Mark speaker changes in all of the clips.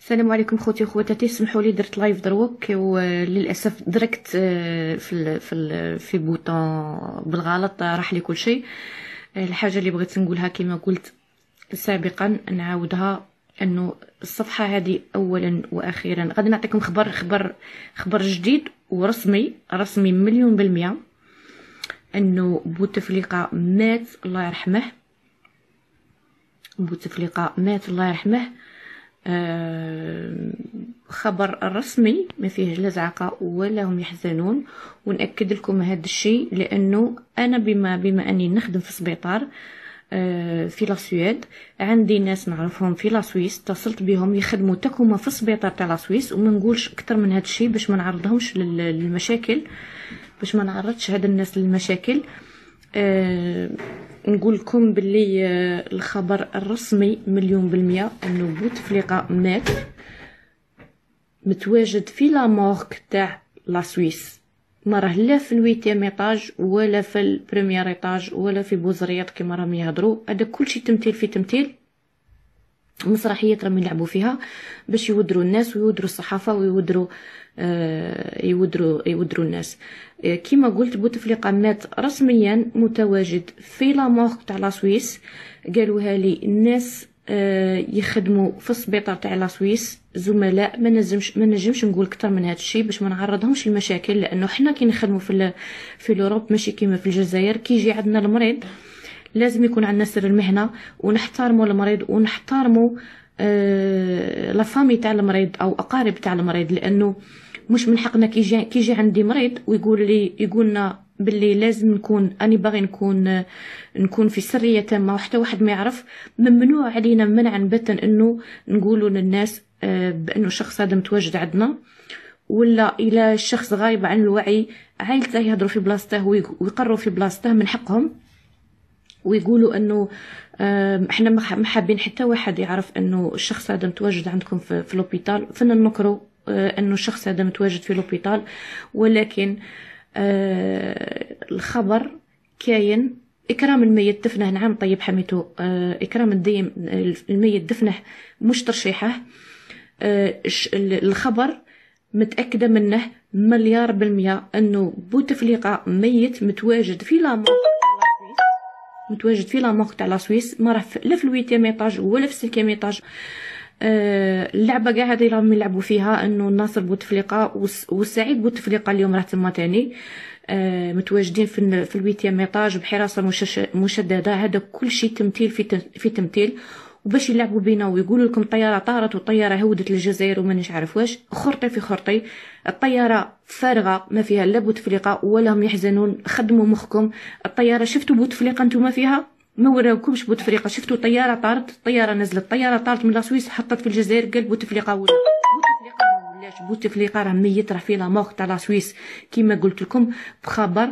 Speaker 1: السلام عليكم خوتي وخواتاتي سمحوا لي درت لايف دروك وللاسف آه، دركت آه، في ال في في بوطون بالغلط راح لي كل شيء آه، الحاجه اللي بغيت نقولها كما قلت سابقا نعاودها انه الصفحه هذه اولا واخيرا غادي نعطيكم خبر خبر خبر جديد ورسمي رسمي مليون بالميه انه بوتفليقه مات الله يرحمه بوتفليقه مات الله يرحمه آه، خبر رسمي ما فيهش لا زعقة ولا هم يحزنون ونأكد لكم هذا الشيء لأنه أنا بما بما أني نخدم في سبيطار آه، في لا سويد عندي ناس نعرفهم في لا سويس اتصلت بهم يخدموا تكوما في السبيطار تاع لا سويس وما نقولش اكثر من هذا الشيء باش ما نعرضهمش للمشاكل باش ما نعرضش هاد الناس للمشاكل آه، نقول لكم باللي آه، الخبر الرسمي مليون بالمية انه بوتفليقه مات متواجد في لا مورك تاع لا سويس ما راه لا في الويتيام ايطاج ولا في البريمير ايطاج ولا في بوزريات كيما راهم يهضروا هذا كلشي تمثيل في تمثيل مسرحيات راهم يلعبوا فيها باش يودروا الناس ويودروا الصحافه ويودروا آه، يودروا يودروا الناس آه، كيما كما قلت بوتفليقه مات رسميا متواجد في لامورك تاع لا سويس قالوها لي الناس آه، يخدموا في السبيطار تاع لا سويس زملاء ما نجمش ما نجمش نقول اكثر من هذا الشيء باش ما نعرضهمش لمشاكل لانه حنا كي نخدموا في في الاوروب ماشي كيما في الجزائر كي يجي عندنا المريض لازم يكون عندنا سر المهنه ونحترموا المريض ونحترموا آه فامي تاع المريض او اقارب تاع المريض لانه مش من حقنا كيجي كيجي عندي مريض ويقول لي يقولنا باللي لازم نكون اني باغي نكون آه، نكون في سريه تامه وحتى واحد ما يعرف ممنوع علينا منعا باتا انه نقولوا للناس آه، بانه الشخص هذا متواجد عندنا ولا الى الشخص غايب عن الوعي عائلته يهضروا في بلاصته ويقروا في بلاصته من حقهم ويقولوا انه احنا ما حابين حتى واحد يعرف انه الشخص هذا متواجد عندكم في, في لوبيتال فانا نكرو آه، انه الشخص هذا متواجد في لوبيتال ولكن آه، الخبر كاين اكرام الميت دفنه نعم طيب حميتو آه، اكرام الديم الميت دفنه مش ترشيحه الخبر متاكده منه مليار بالمية انه بوتفليقه ميت متواجد في لامور متواجد في لامارك تاع لاسويس ما راه لا في الويتيام ايطاج ولا في السيكيام ايطاج آه، اللعبه كاع هادي راهم يلعبوا فيها انه الناصر بوتفليقه والسعيد بوتفليقه اليوم راه تما تاني آه، متواجدين في في الويتيام ايطاج بحراسه مشدده هذا كل شيء تمثيل في في تمثيل وباش يلعبوا بينا ويقولوا لكم الطياره طارت والطياره هودت الجزائر وما عارف واش خرطي في خرطي الطياره فارغه ما فيها لا بوتفليقه ولا هم يحزنون خدموا مخكم الطياره شفتوا بوتفليقه نتوما فيها ما وراكمش بوتفليقه شفتوا طياره طارت الطياره نزلت الطياره طارت من لا سويس حطت في الجزائر قال بوتفليقه ولا علاش بوتفليقه راه ميت راه في لا مور تاع لا سويس كيما قلت لكم بخبر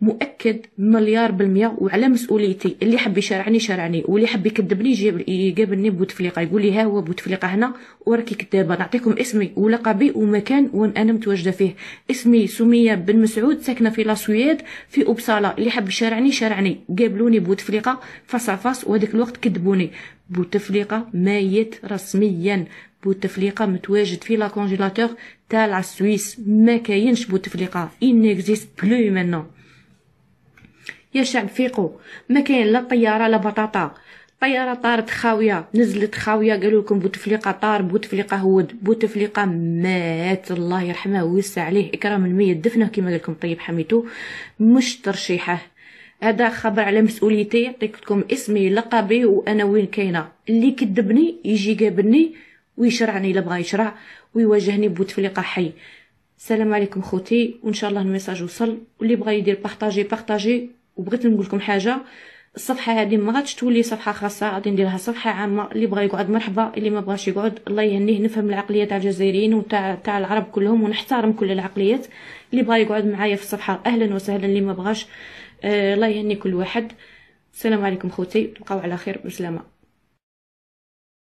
Speaker 1: مؤكد مليار بالمية وعلى مسؤوليتي اللي حب يشارعني شارعني واللي حب يكذبني يقابلني بوتفليقه يقول لي ها هو بوتفليقه هنا وراكي كذابه نعطيكم اسمي ولقبي ومكان وين انا متواجده فيه اسمي سميه بن مسعود ساكنه في لا سويد في اوبسالا اللي حب يشارعني شارعني قابلوني بوتفليقه فاس فاس وهذاك الوقت كذبوني بوتفليقه ميت رسميا بوتفليقه متواجد في لا كونجيلاتور تاع السويس ما كاينش بوتفليقه ان اكزيست بلو مانو يا شعب فيقو ما كاين لا طياره لا بطاطا الطياره طارت خاويه نزلت خاويه قالوا لكم بوتفليقه طار بوتفليقه هود بوتفليقه مات الله يرحمه ويوسع عليه اكرام الميت دفنه كما قال لكم طيب حميتو مش ترشيحه هذا خبر على مسؤوليتي يعطيكم اسمي لقبي وانا وين كاينه اللي كذبني يجي قابلني ويشرعني الا بغى يشرع ويواجهني بوتفليقه حي السلام عليكم خوتي وان شاء الله الميساج وصل واللي بغى يدير بارطاجي بارطاجي وبغيت نقول لكم حاجه الصفحه هذه ما غاتش تولي صفحه خاصه غادي نديرها صفحه عامه اللي بغى يقعد مرحبا اللي ما بغاش يقعد الله يهنيه نفهم العقليه تاع الجزائريين وتاع تاع العرب كلهم ونحترم كل العقليات اللي بغى يقعد معايا في الصفحه اهلا وسهلا اللي ما بغاش آه الله يهني كل واحد السلام عليكم خوتي تبقاو على خير بسلامه